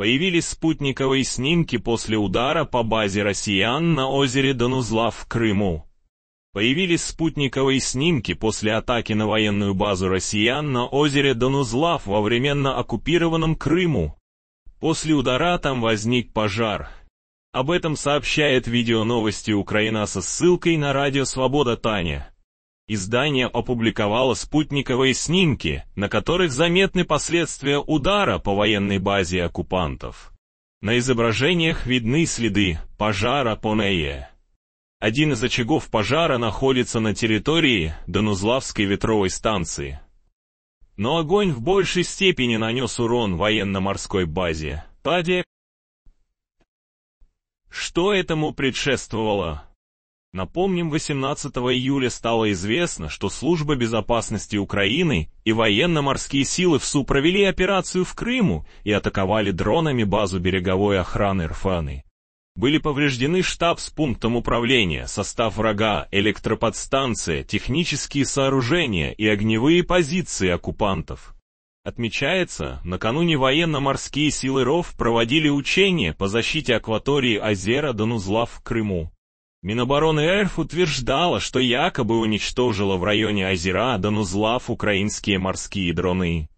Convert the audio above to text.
Появились спутниковые снимки после удара по базе россиян на озере Донузла в Крыму. Появились спутниковые снимки после атаки на военную базу россиян на озере Донузлав во временно оккупированном Крыму. После удара там возник пожар. Об этом сообщает видео новости Украина со ссылкой на радио «Свобода Таня». Издание опубликовало спутниковые снимки, на которых заметны последствия удара по военной базе оккупантов. На изображениях видны следы пожара Понее. Один из очагов пожара находится на территории Донузлавской ветровой станции. Но огонь в большей степени нанес урон военно-морской базе. Паде. Что этому предшествовало? Напомним, 18 июля стало известно, что Служба безопасности Украины и военно-морские силы в Су провели операцию в Крыму и атаковали дронами базу береговой охраны Рфаны. Были повреждены штаб с пунктом управления, состав врага, электроподстанция, технические сооружения и огневые позиции оккупантов. Отмечается, накануне военно-морские силы РОВ проводили учения по защите акватории озера Донузла в Крыму. Минобороны РФ утверждала, что якобы уничтожила в районе Азера Данузлав украинские морские дроны.